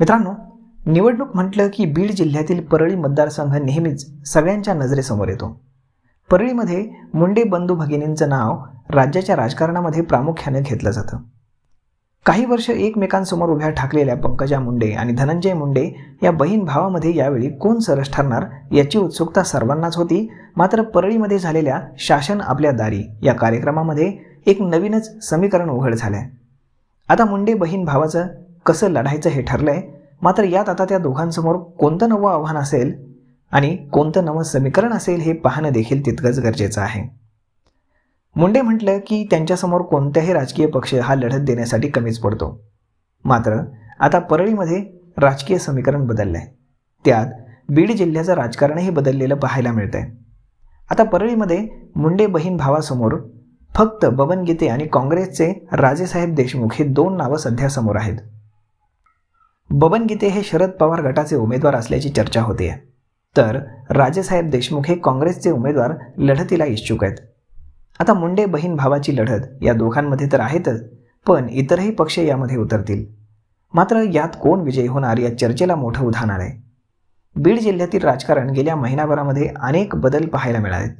मित्रांनो निवडणूक म्हटलं की बीड जिल्ह्यातील परळी मतदारसंघ नेहमीच सगळ्यांच्या नजरेसमोर येतो परळीमध्ये मुंडे बंधू भगिनींचं नाव राज्याच्या राजकारणामध्ये प्रामुख्याने घेतलं जातं काही वर्ष एकमेकांसमोर उभ्या ठाकलेल्या पंकजा मुंडे आणि धनंजय मुंडे या बहीण भावामध्ये यावेळी कोण सरस ठरणार याची उत्सुकता सर्वांनाच होती मात्र परळीमध्ये झालेल्या शासन आपल्या दारी या कार्यक्रमामध्ये एक नवीनच समीकरण उघड झालं आहे आता मुंडे बहीण भावाचं कसं लढायचं हे ठरलंय मात्र यात आता त्या दोघांसमोर कोणतं नवं आव्हान असेल आणि कोणतं नवं समीकरण असेल हे पाहणं देखील तितकंच गरजेचं आहे मुंडे म्हटलं की त्यांच्यासमोर कोणत्याही राजकीय पक्ष हा लढत देण्यासाठी कमीच पडतो मात्र आता परळीमध्ये राजकीय समीकरण बदललं आहे त्यात बीड जिल्ह्याचं राजकारणही बदललेलं पाहायला मिळतंय आता परळीमध्ये मुंडे बहीण भावासमोर फक्त बबन गीते आणि काँग्रेसचे राजेसाहेब देशमुख हे दोन नावं सध्या समोर आहेत बबन गीते हे शरद पवार गटाचे उमेदवार असल्याची चर्चा होते तर राजेसाहेब देशमुख हे काँग्रेसचे उमेदवार लढतीला इच्छुक आहेत आता मुंडे बहीण भावाची लढत या दोघांमध्ये तर आहेतच पण इतरही पक्ष यामध्ये उतरतील मात्र यात कोण विजयी होणार या चर्चेला मोठं उदाहरण आहे बीड जिल्ह्यातील राजकारण गेल्या महिनाभरामध्ये अनेक बदल पाहायला मिळाले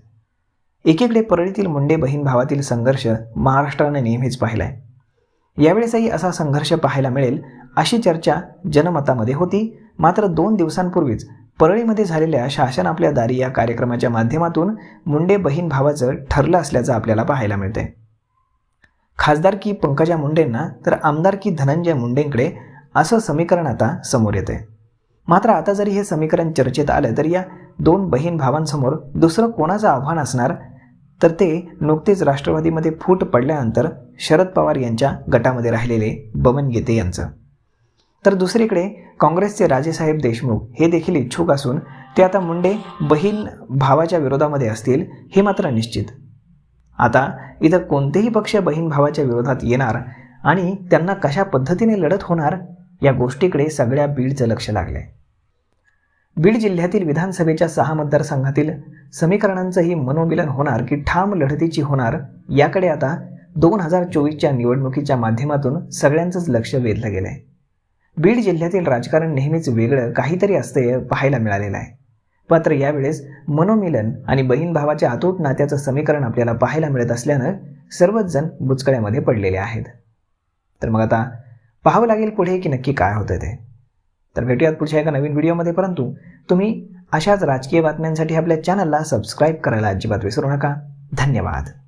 एकीकडे परळीतील मुंडे बहीण भावातील संघर्ष महाराष्ट्राने नेहमीच पाहिला आहे यावेळेसही असा संघर्ष पाहायला मिळेल अशी चर्चा जनमतामध्ये होती मात्र दोन दिवसांपूर्वीच परळीमध्ये झालेल्या शासन आपल्या दारी या कार्यक्रमाच्या माध्यमातून मुंडे बहीण भावाचं ठरलं असल्याचं आपल्याला पाहायला मिळते खासदार की पंकजा मुंडेंना तर आमदार की धनंजय मुंडेंकडे असं समीकरण आता समोर येते मात्र आता जरी हे समीकरण चर्चेत आलं तरी या दोन बहीण भावांसमोर दुसरं कोणाचं आव्हान असणार तर ते नुकतेच राष्ट्रवादीमध्ये फूट पडल्यानंतर शरद पवार यांच्या गटामध्ये राहिलेले बमन गेते यांचं तर दुसरीकडे काँग्रेसचे राजेसाहेब देशमुख हे देखील इच्छुक असून ते आता मुंडे बहीण भावाच्या विरोधामध्ये असतील हे मात्र निश्चित आता इथं कोणतेही पक्ष बहीण भावाच्या विरोधात येणार आणि त्यांना कशा पद्धतीने लढत होणार या गोष्टीकडे सगळ्या बीडचं लक्ष लागलं आहे बीड जिल्ह्यातील विधानसभेच्या सहा मतदारसंघातील समीकरणांचंही मनोमिलन होणार की ठाम लढतीची होणार याकडे आता दोन हजार चोवीसच्या निवडणुकीच्या माध्यमातून सगळ्यांचंच लक्ष वेधलं गेलंय बीड जिल्ह्यातील राजकारण नेहमीच वेगळं काहीतरी असते पाहायला मिळालेलं आहे मात्र यावेळेस मनोमिलन आणि बहीण भावाच्या अतूट नात्याचं समीकरण आपल्याला पाहायला मिळत असल्यानं सर्वच जण बुचकळ्यामध्ये पडलेले आहेत तर मग आता पाहावं लागेल पुढे की नक्की काय होतं ते तर भेटूयात पुढच्या एका नवीन व्हिडिओमध्ये परंतु तुम्ही अशाच राजकीय बातम्यांसाठी आपल्या चॅनलला सबस्क्राईब करायला अजिबात विसरू नका धन्यवाद